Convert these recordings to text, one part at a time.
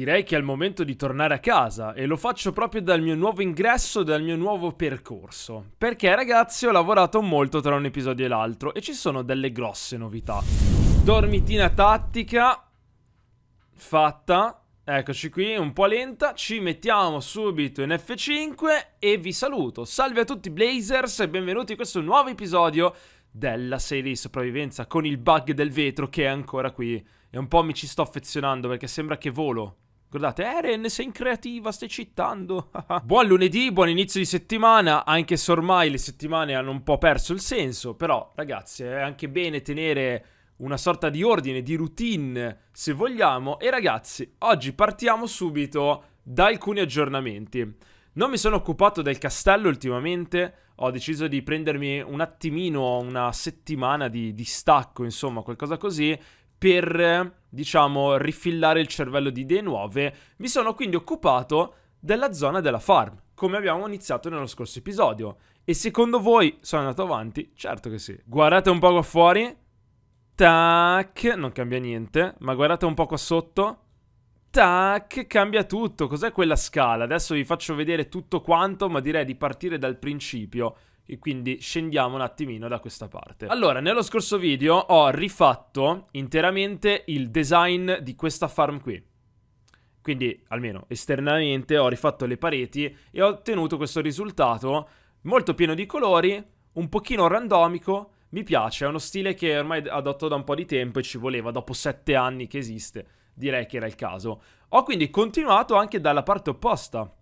Direi che è il momento di tornare a casa e lo faccio proprio dal mio nuovo ingresso, dal mio nuovo percorso. Perché ragazzi ho lavorato molto tra un episodio e l'altro e ci sono delle grosse novità. Dormitina tattica fatta. Eccoci qui, un po' lenta, ci mettiamo subito in F5 e vi saluto. Salve a tutti Blazers e benvenuti in questo nuovo episodio della serie di sopravvivenza con il bug del vetro che è ancora qui. E un po' mi ci sto affezionando perché sembra che volo Guardate, Eren, sei in creativa, stai citando. buon lunedì, buon inizio di settimana, anche se ormai le settimane hanno un po' perso il senso, però ragazzi è anche bene tenere una sorta di ordine, di routine, se vogliamo. E ragazzi, oggi partiamo subito da alcuni aggiornamenti. Non mi sono occupato del castello ultimamente, ho deciso di prendermi un attimino, una settimana di, di stacco, insomma, qualcosa così, per, diciamo, rifillare il cervello di idee nuove, mi sono quindi occupato della zona della farm, come abbiamo iniziato nello scorso episodio. E secondo voi sono andato avanti? Certo che sì. Guardate un po' qua fuori. Tac, non cambia niente, ma guardate un po' qua sotto. Tac, cambia tutto. Cos'è quella scala? Adesso vi faccio vedere tutto quanto, ma direi di partire dal principio e quindi scendiamo un attimino da questa parte. Allora, nello scorso video ho rifatto interamente il design di questa farm qui. Quindi, almeno esternamente, ho rifatto le pareti e ho ottenuto questo risultato molto pieno di colori, un pochino randomico, mi piace, è uno stile che ormai adotto da un po' di tempo e ci voleva, dopo sette anni che esiste, direi che era il caso. Ho quindi continuato anche dalla parte opposta,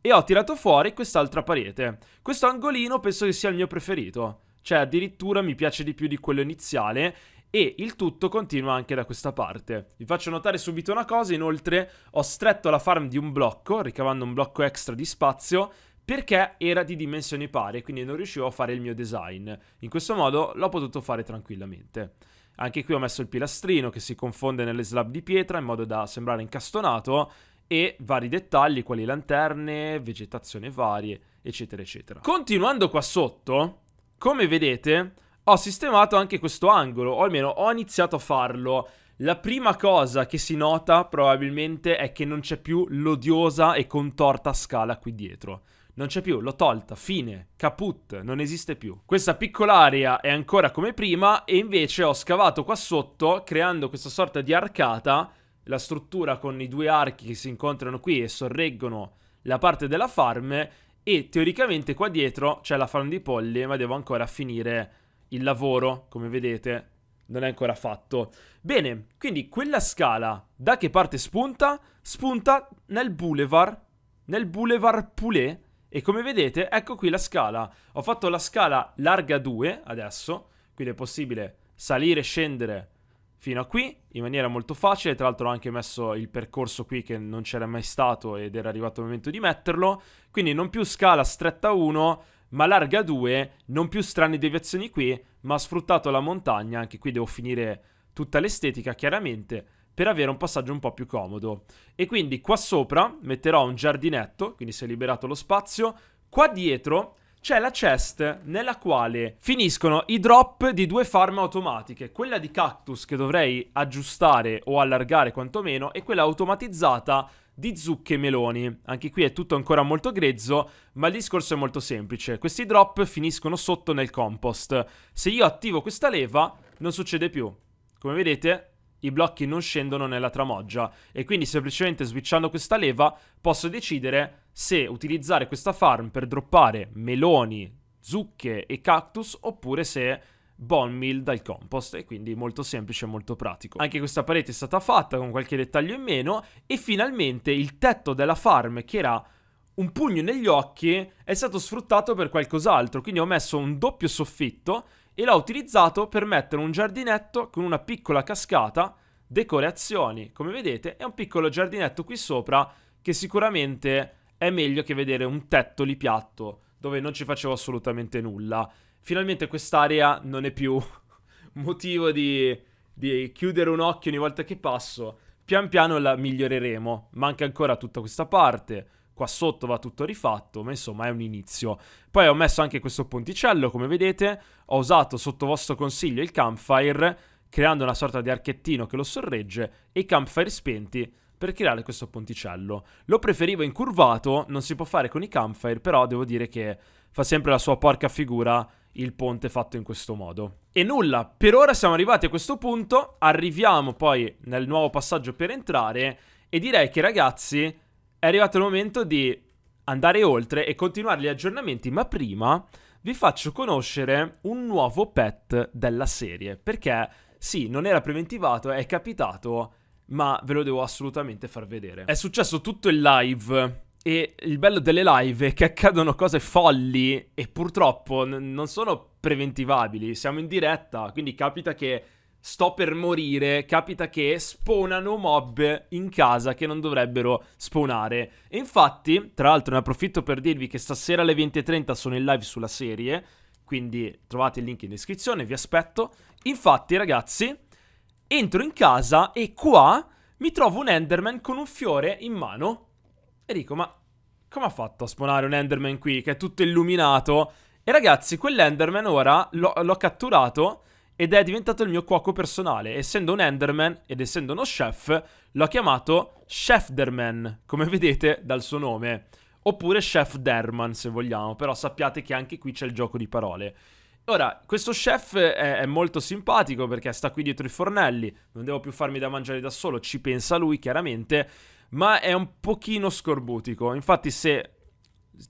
e ho tirato fuori quest'altra parete. Questo angolino penso che sia il mio preferito, cioè addirittura mi piace di più di quello iniziale e il tutto continua anche da questa parte. Vi faccio notare subito una cosa, inoltre ho stretto la farm di un blocco, ricavando un blocco extra di spazio, perché era di dimensioni pari, quindi non riuscivo a fare il mio design. In questo modo l'ho potuto fare tranquillamente. Anche qui ho messo il pilastrino che si confonde nelle slab di pietra in modo da sembrare incastonato e vari dettagli, quali lanterne, vegetazione varie, eccetera, eccetera. Continuando qua sotto, come vedete, ho sistemato anche questo angolo, o almeno ho iniziato a farlo. La prima cosa che si nota probabilmente è che non c'è più l'odiosa e contorta scala qui dietro. Non c'è più, l'ho tolta, fine, caput, non esiste più. Questa piccola area è ancora come prima e invece ho scavato qua sotto creando questa sorta di arcata la struttura con i due archi che si incontrano qui e sorreggono la parte della farm e teoricamente qua dietro c'è la farm di polli ma devo ancora finire il lavoro come vedete non è ancora fatto bene quindi quella scala da che parte spunta? spunta nel boulevard nel boulevard Poulet e come vedete ecco qui la scala ho fatto la scala larga 2 adesso quindi è possibile salire e scendere fino a qui in maniera molto facile, tra l'altro ho anche messo il percorso qui che non c'era mai stato ed era arrivato il momento di metterlo, quindi non più scala stretta 1 ma larga 2, non più strane deviazioni qui, ma sfruttato la montagna, anche qui devo finire tutta l'estetica chiaramente, per avere un passaggio un po' più comodo. E quindi qua sopra metterò un giardinetto, quindi si è liberato lo spazio, qua dietro c'è la chest nella quale finiscono i drop di due farm automatiche, quella di cactus che dovrei aggiustare o allargare quantomeno e quella automatizzata di zucche e meloni. Anche qui è tutto ancora molto grezzo, ma il discorso è molto semplice. Questi drop finiscono sotto nel compost. Se io attivo questa leva, non succede più. Come vedete, i blocchi non scendono nella tramoggia e quindi semplicemente switchando questa leva posso decidere se utilizzare questa farm per droppare meloni, zucche e cactus oppure se bone meal dal compost e quindi molto semplice e molto pratico. Anche questa parete è stata fatta con qualche dettaglio in meno e finalmente il tetto della farm che era un pugno negli occhi è stato sfruttato per qualcos'altro, quindi ho messo un doppio soffitto e l'ho utilizzato per mettere un giardinetto con una piccola cascata, decorazioni, come vedete, e un piccolo giardinetto qui sopra che sicuramente è meglio che vedere un tetto lì piatto dove non ci facevo assolutamente nulla. Finalmente quest'area non è più motivo di, di chiudere un occhio ogni volta che passo. Pian piano la miglioreremo. Manca ancora tutta questa parte, qua sotto va tutto rifatto, ma insomma è un inizio. Poi ho messo anche questo ponticello, come vedete, ho usato sotto vostro consiglio il campfire, creando una sorta di archettino che lo sorregge, e i campfire spenti per creare questo ponticello. Lo preferivo incurvato, non si può fare con i campfire, però devo dire che fa sempre la sua porca figura il ponte fatto in questo modo. E nulla, per ora siamo arrivati a questo punto, arriviamo poi nel nuovo passaggio per entrare e direi che ragazzi è arrivato il momento di andare oltre e continuare gli aggiornamenti, ma prima vi faccio conoscere un nuovo pet della serie, perché sì, non era preventivato, è capitato, ma ve lo devo assolutamente far vedere. È successo tutto il live e il bello delle live è che accadono cose folli e purtroppo non sono preventivabili, siamo in diretta, quindi capita che sto per morire, capita che spawnano mob in casa che non dovrebbero spawnare. E infatti, tra l'altro ne approfitto per dirvi che stasera alle 20.30 sono in live sulla serie, quindi trovate il link in descrizione, vi aspetto. Infatti, ragazzi, entro in casa e qua mi trovo un Enderman con un fiore in mano. E dico, ma come ha fatto a spawnare un Enderman qui che è tutto illuminato? E ragazzi, quell'Enderman ora l'ho catturato ed è diventato il mio cuoco personale. Essendo un Enderman ed essendo uno chef, l'ho chiamato Chef Derman, come vedete dal suo nome. Oppure Chef Derman, se vogliamo, però sappiate che anche qui c'è il gioco di parole. Ora, questo chef è, è, molto simpatico perché sta qui dietro i fornelli, non devo più farmi da mangiare da solo, ci pensa lui chiaramente, ma è un pochino scorbutico. Infatti se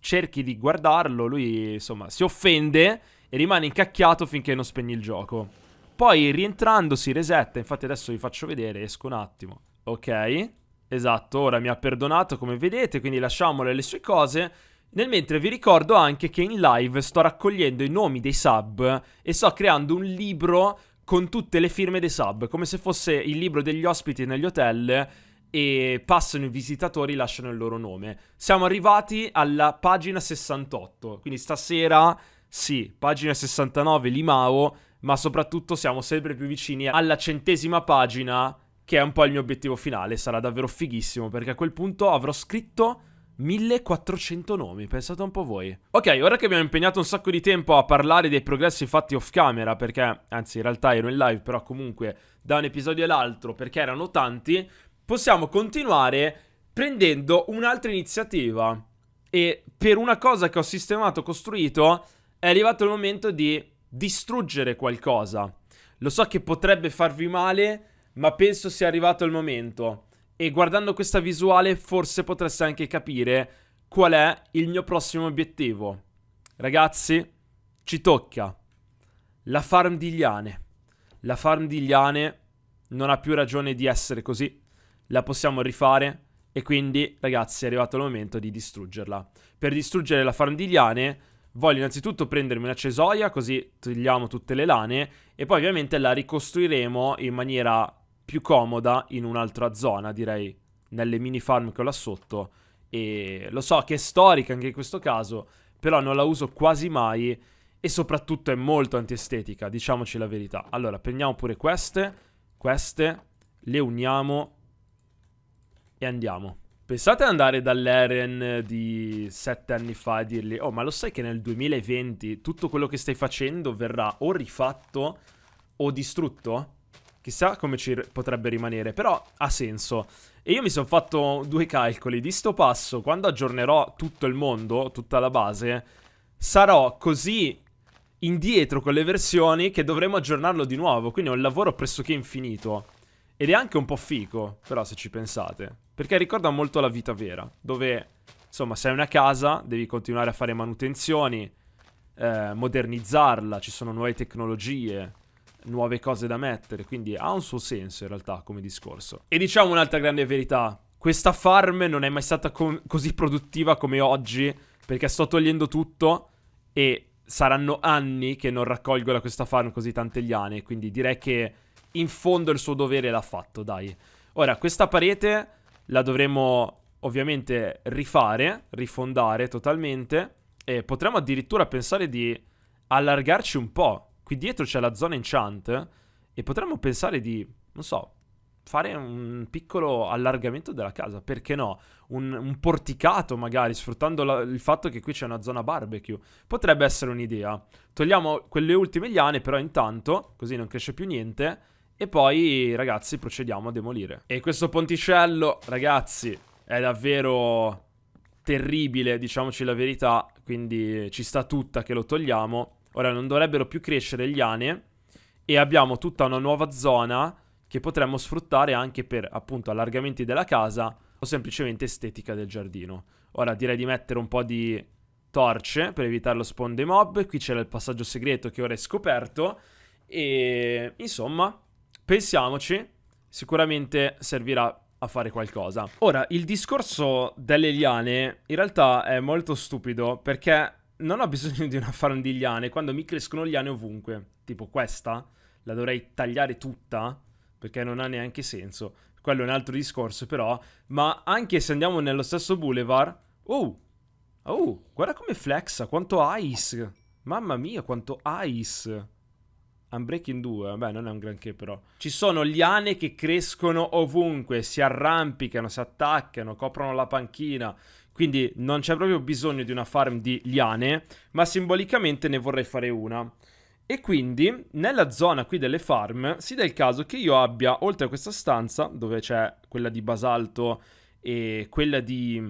cerchi di guardarlo, lui insomma si offende e rimane incacchiato finché non spegni il gioco. Poi rientrando si resetta, infatti adesso vi faccio vedere, esco un attimo. Ok, esatto, ora mi ha perdonato come vedete, quindi lasciamole le sue cose. Nel mentre vi ricordo anche che in live sto raccogliendo i nomi dei sub e sto creando un libro con tutte le firme dei sub, come se fosse il libro degli ospiti negli hotel e passano i visitatori lasciano il loro nome. Siamo arrivati alla pagina 68, quindi stasera sì, pagina 69 Limao, ma soprattutto siamo sempre più vicini alla centesima pagina, che è un po' il mio obiettivo finale. Sarà davvero fighissimo, perché a quel punto avrò scritto 1400 nomi, pensate un po' voi. Ok, ora che abbiamo impegnato un sacco di tempo a parlare dei progressi fatti off camera, perché, anzi in realtà ero in live, però comunque da un episodio all'altro, perché erano tanti, possiamo continuare prendendo un'altra iniziativa. E per una cosa che ho sistemato, costruito, è arrivato il momento di distruggere qualcosa. Lo so che potrebbe farvi male, ma penso sia arrivato il momento. E guardando questa visuale forse potreste anche capire qual è il mio prossimo obiettivo. Ragazzi, ci tocca. La farm di Liane. La farm di Liane non ha più ragione di essere così. La possiamo rifare e quindi, ragazzi, è arrivato il momento di distruggerla. Per distruggere la farm di Liane Voglio innanzitutto prendermi una cesoia, così togliamo tutte le lane, e poi ovviamente la ricostruiremo in maniera più comoda in un'altra zona, direi, nelle mini farm che ho là sotto. E lo so che è storica anche in questo caso, però non la uso quasi mai e soprattutto è molto antiestetica, diciamoci la verità. Allora, prendiamo pure queste, queste, le uniamo e andiamo. Pensate ad andare dall'Eren di sette anni fa e dirgli Oh, ma lo sai che nel 2020 tutto quello che stai facendo verrà o rifatto o distrutto? Chissà come ci potrebbe rimanere, però ha senso. E io mi sono fatto due calcoli di sto passo. Quando aggiornerò tutto il mondo, tutta la base, sarò così indietro con le versioni che dovremo aggiornarlo di nuovo. Quindi è un lavoro pressoché infinito. Ed è anche un po' figo, però, se ci pensate. Perché ricorda molto la vita vera, dove, insomma, sei una casa, devi continuare a fare manutenzioni, eh, modernizzarla, ci sono nuove tecnologie, nuove cose da mettere, quindi ha un suo senso in realtà come discorso. E diciamo un'altra grande verità, questa farm non è mai stata così produttiva come oggi, perché sto togliendo tutto e saranno anni che non raccolgo da questa farm così tante liane, quindi direi che in fondo il suo dovere l'ha fatto, dai. Ora, questa parete la dovremo ovviamente rifare, rifondare totalmente. E potremmo addirittura pensare di allargarci un po'. Qui dietro c'è la zona enchant. E potremmo pensare di, non so, fare un piccolo allargamento della casa, perché no? Un, un porticato magari, sfruttando la, il fatto che qui c'è una zona barbecue. Potrebbe essere un'idea. Togliamo quelle ultime liane, però intanto, così non cresce più niente, e poi, ragazzi, procediamo a demolire. E questo ponticello, ragazzi, è davvero terribile, diciamoci la verità. Quindi ci sta tutta che lo togliamo. Ora non dovrebbero più crescere gli ane. E abbiamo tutta una nuova zona che potremmo sfruttare anche per, appunto, allargamenti della casa o semplicemente estetica del giardino. Ora direi di mettere un po' di torce per evitare lo spawn dei mob. Qui c'era il passaggio segreto che ora è scoperto. E insomma, pensiamoci, sicuramente servirà a fare qualcosa. Ora, il discorso delle liane in realtà è molto stupido perché non ho bisogno di una farm di liane quando mi crescono liane ovunque. Tipo questa, la dovrei tagliare tutta perché non ha neanche senso. Quello è un altro discorso però, ma anche se andiamo nello stesso boulevard... Oh! Oh, guarda come flexa, quanto ice! Mamma mia, quanto ice! Unbreaking 2, vabbè, non è un granché però. Ci sono liane che crescono ovunque, si arrampicano, si attaccano, coprono la panchina. Quindi non c'è proprio bisogno di una farm di liane, ma simbolicamente ne vorrei fare una. E quindi, nella zona qui delle farm, si dà il caso che io abbia, oltre a questa stanza, dove c'è quella di basalto e quella di,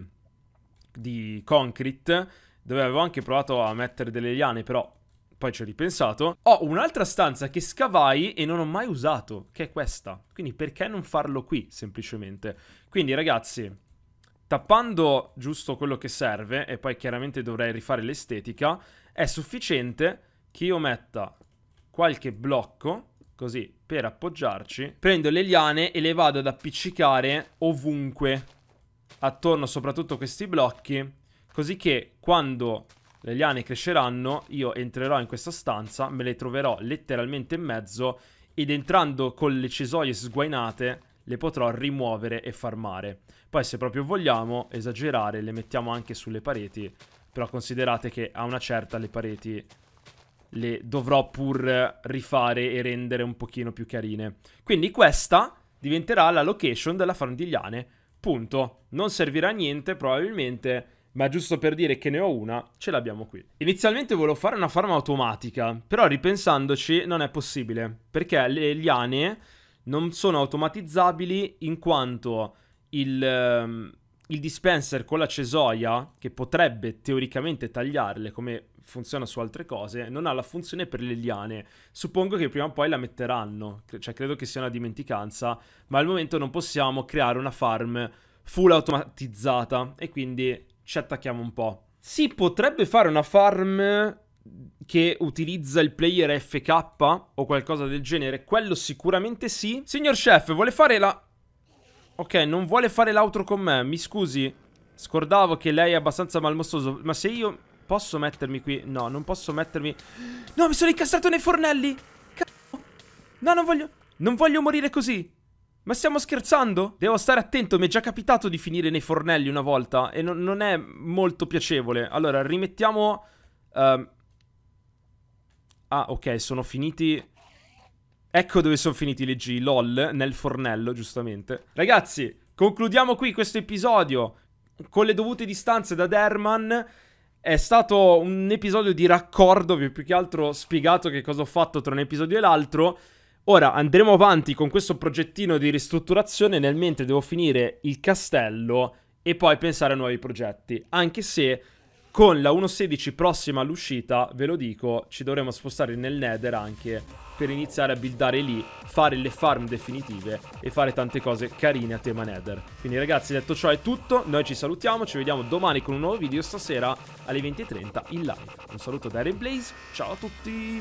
di concrete, dove avevo anche provato a mettere delle liane, però poi ci ho ripensato, ho un'altra stanza che scavai e non ho mai usato, che è questa. Quindi perché non farlo qui, semplicemente? Quindi ragazzi, tappando giusto quello che serve, e poi chiaramente dovrei rifare l'estetica, è sufficiente che io metta qualche blocco, così, per appoggiarci. Prendo le liane e le vado ad appiccicare ovunque, attorno soprattutto a questi blocchi, così che quando le liane cresceranno, io entrerò in questa stanza, me le troverò letteralmente in mezzo ed entrando con le cesoie sguainate le potrò rimuovere e farmare. Poi se proprio vogliamo esagerare le mettiamo anche sulle pareti, però considerate che a una certa le pareti le dovrò pur rifare e rendere un pochino più carine. Quindi questa diventerà la location della farm di liane, punto. Non servirà a niente probabilmente ma giusto per dire che ne ho una, ce l'abbiamo qui. Inizialmente volevo fare una farm automatica, però ripensandoci non è possibile, perché le liane non sono automatizzabili in quanto il, ehm, il dispenser con la cesoia, che potrebbe teoricamente tagliarle come funziona su altre cose, non ha la funzione per le liane. Suppongo che prima o poi la metteranno, cioè credo che sia una dimenticanza, ma al momento non possiamo creare una farm full automatizzata e quindi ci attacchiamo un po'. Si potrebbe fare una farm che utilizza il player FK o qualcosa del genere, quello sicuramente sì. Signor chef, vuole fare la... Ok, non vuole fare l'altro con me, mi scusi. Scordavo che lei è abbastanza malmostoso, ma se io posso mettermi qui... No, non posso mettermi... No, mi sono incastrato nei fornelli! Cazzo! No, non voglio... Non voglio morire così! Ma stiamo scherzando? Devo stare attento, mi è già capitato di finire nei fornelli una volta e no non è molto piacevole. Allora, rimettiamo... Um... Ah, ok, sono finiti... Ecco dove sono finiti le G, lol, nel fornello, giustamente. Ragazzi, concludiamo qui questo episodio con le dovute distanze da Derman. È stato un episodio di raccordo, vi ho più che altro spiegato che cosa ho fatto tra un episodio e l'altro. Ora andremo avanti con questo progettino di ristrutturazione nel mentre devo finire il castello e poi pensare a nuovi progetti. Anche se con la 1.16 prossima all'uscita, ve lo dico, ci dovremo spostare nel Nether anche per iniziare a buildare lì, fare le farm definitive e fare tante cose carine a tema Nether. Quindi ragazzi, detto ciò è tutto, noi ci salutiamo, ci vediamo domani con un nuovo video stasera alle 20.30 in live. Un saluto da Aaron Blaze, ciao a tutti!